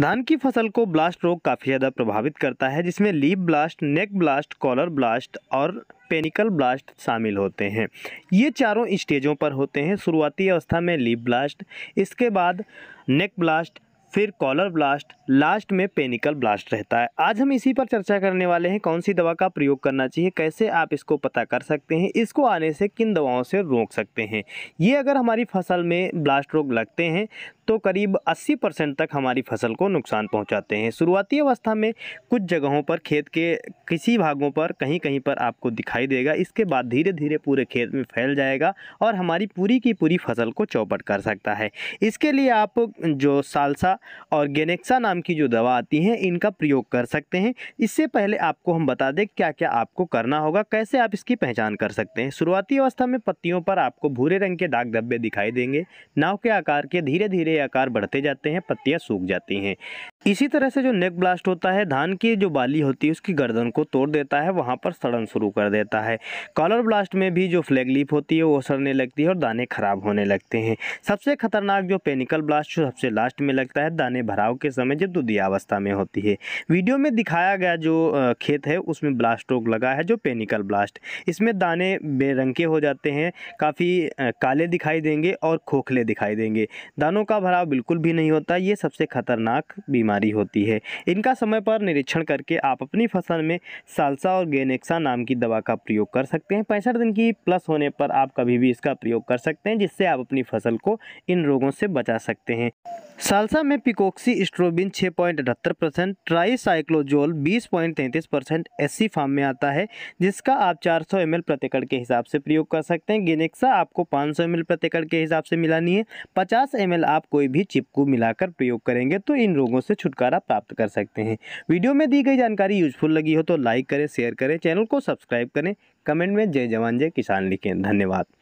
धान की फसल को ब्लास्ट रोग काफ़ी ज़्यादा प्रभावित करता है जिसमें leaf blast neck blast collar blast और पेनिकल ब्लास्ट शामिल होते हैं ये चारों स्टेजों पर होते हैं शुरुआती अवस्था में लीप ब्लास्ट इसके बाद नेक ब्लास्ट फिर कॉलर ब्लास्ट लास्ट में पेनिकल ब्लास्ट रहता है आज हम इसी पर चर्चा करने वाले हैं कौन सी दवा का प्रयोग करना चाहिए कैसे आप इसको पता कर सकते हैं इसको आने से किन दवाओं से रोक सकते हैं ये अगर हमारी फसल में ब्लास्ट रोग लगते हैं तो करीब 80 परसेंट तक हमारी फसल को नुकसान पहुंचाते हैं शुरुआती अवस्था में कुछ जगहों पर खेत के किसी भागों पर कहीं कहीं पर आपको दिखाई देगा इसके बाद धीरे धीरे पूरे खेत में फैल जाएगा और हमारी पूरी की पूरी फसल को चौपट कर सकता है इसके लिए आप जो सालसा और गेनेक्सा नाम की जो दवा आती है इनका प्रयोग कर सकते हैं इससे पहले आपको हम बता दें क्या क्या आपको करना होगा कैसे आप इसकी पहचान कर सकते हैं शुरुआती अवस्था में पत्तियों पर आपको भूरे रंग के दाग धब्बे दिखाई देंगे नाव के आकार के धीरे धीरे आकार बढ़ते जाते हैं पत्तियाँ सूख जाती हैं इसी तरह से जो नेक ब्लास्ट होता है धान की जो बाली होती है उसकी गर्दन को तोड़ देता है वहाँ पर सड़न शुरू कर देता है कॉलर ब्लास्ट में भी जो फ्लैग लीप होती है वो सड़ने लगती है और दाने खराब होने लगते हैं सबसे खतरनाक जो पेनिकल ब्लास्ट सबसे लास्ट में लगता है दाने भराव के समय जब दुधियावस्था में होती है वीडियो में दिखाया गया जो खेत है उसमें ब्लास्ट रोग लगा है जो पेनिकल ब्लास्ट इसमें दाने बेरंग के हो जाते हैं काफ़ी काले दिखाई देंगे और खोखले दिखाई देंगे दानों का भराव बिल्कुल भी नहीं होता ये सबसे खतरनाक बीमारी बीमारी होती है इनका समय पर निरीक्षण करके आप अपनी फसल में सालसा और गेनेक्सा नाम की दवा का प्रयोग कर सकते हैं पैंसठ दिन की प्लस होने पर आप कभी भी इसका प्रयोग कर सकते हैं जिससे आप अपनी फसल को इन रोगों से बचा सकते हैं सालसा में पिकोक्सी स्ट्रोबिन छः पॉइंट अठहत्तर परसेंट ट्राई साइक्लोजोल बीस पॉइंट तैंतीस परसेंट एस फार्म में आता है जिसका आप चार सौ एम एल प्रतिकड़ के हिसाब से प्रयोग कर सकते हैं गेनेक्सा आपको पाँच सौ एम एल प्रतिकड़ के हिसाब से मिलानी है पचास एम एल आप कोई भी चिपकू मिलाकर प्रयोग करेंगे तो इन रोगों से छुटकारा प्राप्त कर सकते हैं वीडियो में दी गई जानकारी यूजफुल लगी हो तो लाइक करें शेयर करें चैनल को सब्सक्राइब करें कमेंट में जय जवान जय किसान लिखें धन्यवाद